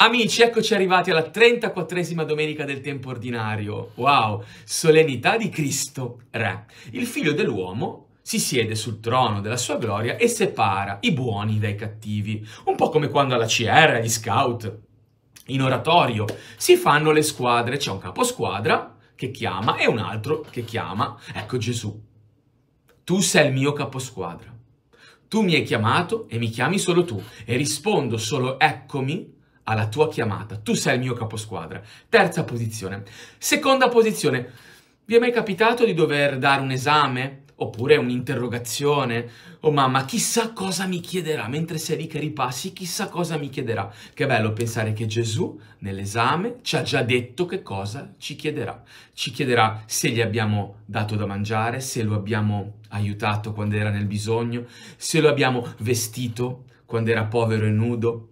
Amici, eccoci arrivati alla 34esima domenica del tempo ordinario. Wow, solennità di Cristo Re. Il figlio dell'uomo si siede sul trono della sua gloria e separa i buoni dai cattivi, un po' come quando alla CR, agli scout, in oratorio, si fanno le squadre, c'è un caposquadra che chiama e un altro che chiama. Ecco Gesù, tu sei il mio caposquadra. Tu mi hai chiamato e mi chiami solo tu e rispondo solo eccomi alla tua chiamata. Tu sei il mio caposquadra. Terza posizione. Seconda posizione. Vi è mai capitato di dover dare un esame? Oppure un'interrogazione? Oh mamma, chissà cosa mi chiederà mentre sei lì che ripassi, chissà cosa mi chiederà. Che bello pensare che Gesù nell'esame ci ha già detto che cosa ci chiederà. Ci chiederà se gli abbiamo dato da mangiare, se lo abbiamo aiutato quando era nel bisogno, se lo abbiamo vestito quando era povero e nudo,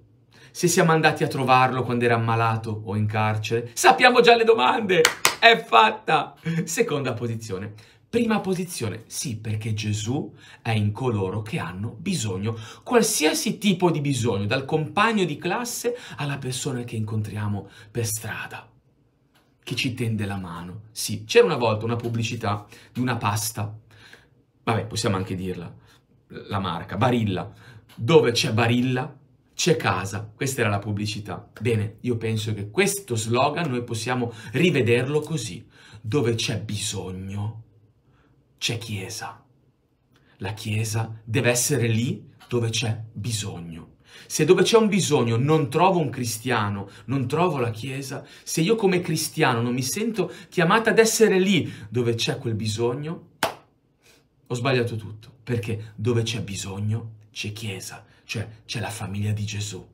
se siamo andati a trovarlo quando era ammalato o in carcere? Sappiamo già le domande! È fatta! Seconda posizione. Prima posizione, sì, perché Gesù è in coloro che hanno bisogno, qualsiasi tipo di bisogno, dal compagno di classe alla persona che incontriamo per strada, che ci tende la mano. Sì, c'era una volta una pubblicità di una pasta, vabbè, possiamo anche dirla, la marca, Barilla, dove c'è Barilla c'è casa. Questa era la pubblicità. Bene, io penso che questo slogan noi possiamo rivederlo così. Dove c'è bisogno, c'è chiesa. La chiesa deve essere lì dove c'è bisogno. Se dove c'è un bisogno non trovo un cristiano, non trovo la Chiesa, se io come cristiano non mi sento chiamata ad essere lì dove c'è quel bisogno, ho sbagliato tutto, perché dove c'è bisogno c'è Chiesa, cioè c'è la famiglia di Gesù.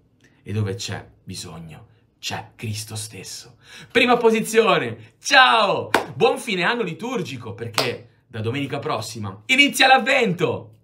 E dove c'è bisogno, c'è Cristo stesso. Prima posizione, ciao! Buon fine anno liturgico perché da domenica prossima inizia l'avvento!